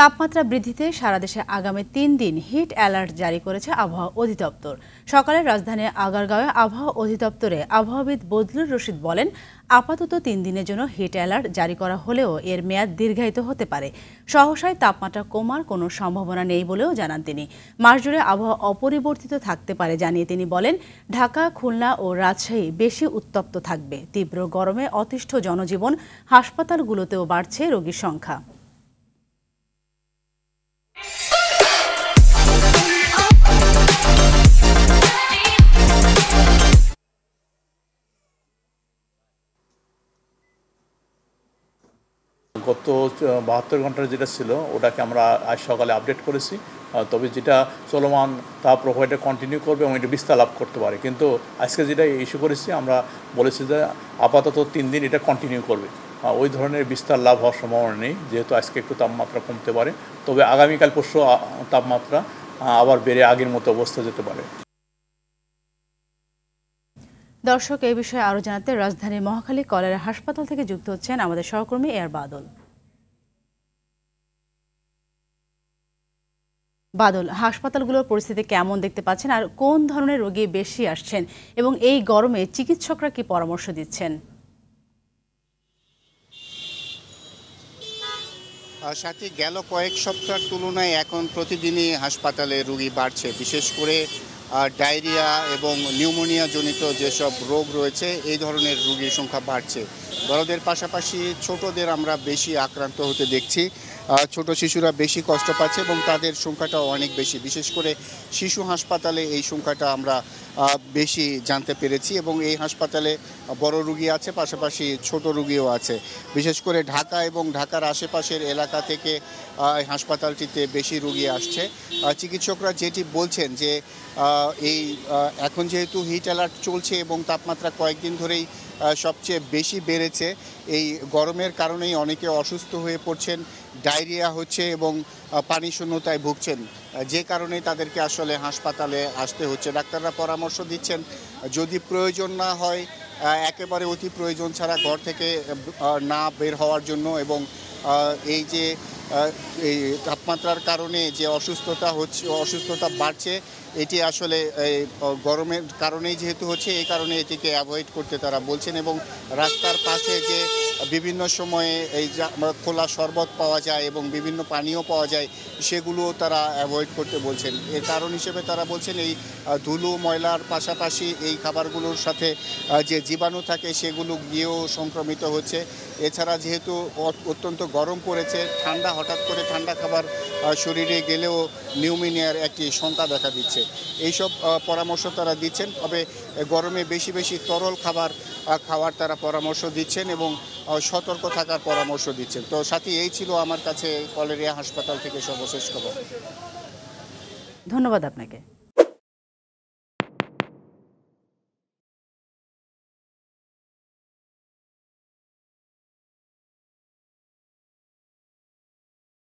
তাপমাত্রা বৃদ্ধিতে সারা দেশে আগামী তিন দিন হিট অ্যালার্ট জারি করেছে আবহাওয়া অধিদপ্তর সকালে রাজধানীর আগারগাঁওয়ে আবহাওয়া অধিদপ্তরে আবহাওয়াবিদ বদলুর রশিদ বলেন আপাতত তিন দিনের জন্য হিট অ্যালার্ট জারি করা হলেও এর মেয়াদ দীর্ঘায়িত হতে পারে সহসায় তাপমাত্রা কমার কোনো সম্ভাবনা নেই বলেও জানান তিনি মাস জুড়ে আবহাওয়া অপরিবর্তিত থাকতে পারে জানিয়ে তিনি বলেন ঢাকা খুলনা ও রাজশাহী বেশি উত্তপ্ত থাকবে তীব্র গরমে অতিষ্ঠ জনজীবন হাসপাতালগুলোতেও বাড়ছে রোগীর সংখ্যা গত বাহাত্তর ঘন্টার যেটা ছিল ওটাকে আমরা আজ সকালে আপডেট করেছি তবে যেটা চলমান তা প্রোভাইডার কন্টিনিউ করবে এবং এটা বিস্তার লাভ করতে পারে কিন্তু আজকে যেটা ইস্যু করেছি আমরা বলেছি যে আপাতত তিন দিন এটা কন্টিনিউ করবে ওই ধরনের বিস্তার লাভ হওয়ার সম্ভাবনা নেই যেহেতু আজকে একটু তাপমাত্রা কমতে পারে তবে আগামীকাল পরশু তাপমাত্রা আবার বেড়ে আগের মতো অবস্থা যেতে পারে দর্শক এই বিষয়ে আরো জানাতে রাজধানীর মহাখালী কলেরা হাসপাতাল থেকে যুক্ত হচ্ছেন আমাদের সহকর্মী এয়ার বাদল বাদল হাসপাতালগুলোর পরিস্থিতি কেমন দেখতে পাচ্ছেন আর কোন ধরনের রোগী বেশি আসছেন এবং এই গরমে চিকিৎসকরা কি পরামর্শ দিচ্ছেন সাথে গেল কয়েক সপ্তাহের তুলনায় এখন প্রতিদিনই হাসপাতালে রুগী বাড়ছে বিশেষ করে ডায়রিয়া এবং নিউমোনিয়া জনিত যেসব রোগ রয়েছে এই ধরনের রোগীর সংখ্যা বাড়ছে বড়দের পাশাপাশি ছোটদের আমরা বেশি আক্রান্ত হতে দেখছি ছোট শিশুরা বেশি কষ্ট পাচ্ছে এবং তাদের সংখ্যাটাও অনেক বেশি বিশেষ করে শিশু হাসপাতালে এই সংখ্যাটা আমরা বেশি জানতে পেরেছি এবং এই হাসপাতালে বড় রুগী আছে পাশাপাশি ছোট রুগীও আছে বিশেষ করে ঢাকা এবং ঢাকার আশেপাশের এলাকা থেকে হাসপাতালটিতে বেশি রুগী আসছে চিকিৎসকরা যেটি বলছেন যে এই এখন যেহেতু হিট অ্যালার্ট চলছে এবং তাপমাত্রা কয়েকদিন ধরেই সবচেয়ে বেশি বেড়েছে এই গরমের কারণেই অনেকে অসুস্থ হয়ে পড়ছেন ডায়রিয়া হচ্ছে এবং পানি শূন্যতায় ভুগছেন যে কারণে তাদেরকে আসলে হাসপাতালে আসতে হচ্ছে ডাক্তাররা পরামর্শ দিচ্ছেন যদি প্রয়োজন না হয় একেবারে অতি প্রয়োজন ছাড়া ঘর থেকে না বের হওয়ার জন্য এবং এই যে এই তাপমাত্রার কারণে যে অসুস্থতা হচ্ছে অসুস্থতা বাড়ছে এটি আসলে গরমের কারণেই যেহেতু হচ্ছে এই কারণে এটিকে অ্যাভয়েড করতে তারা বলছেন এবং রাস্তার পাশে যে বিভিন্ন সময়ে এই যে খোলা শরবত পাওয়া যায় এবং বিভিন্ন পানীয় পাওয়া যায় সেগুলোও তারা অ্যাভয়েড করতে বলছেন এর কারণ হিসেবে তারা বলছেন এই ধুলো ময়লার পাশাপাশি এই খাবারগুলোর সাথে যে জীবাণু থাকে সেগুলো গিয়েও সংক্রমিত হচ্ছে এছাড়া যেহেতু অত্যন্ত গরম পড়েছে ঠান্ডা হঠাৎ করে ঠান্ডা খাবার শরীরে গেলেও নিউমিনিয়ার একটি শঙ্কা দেখা দিচ্ছে এইসব পরামর্শ তারা দিচ্ছেন তবে গরমে বেশি বেশি তরল খাবার খাওয়ার তারা পরামর্শ দিচ্ছেন এবং সতর্ক থাকার পরামর্শ দিচ্ছেন তো সাথী এই ছিল আমার কাছে কলেরিয়া হাসপাতাল থেকে সর্বশেষ খবর ধন্যবাদ আপনাকে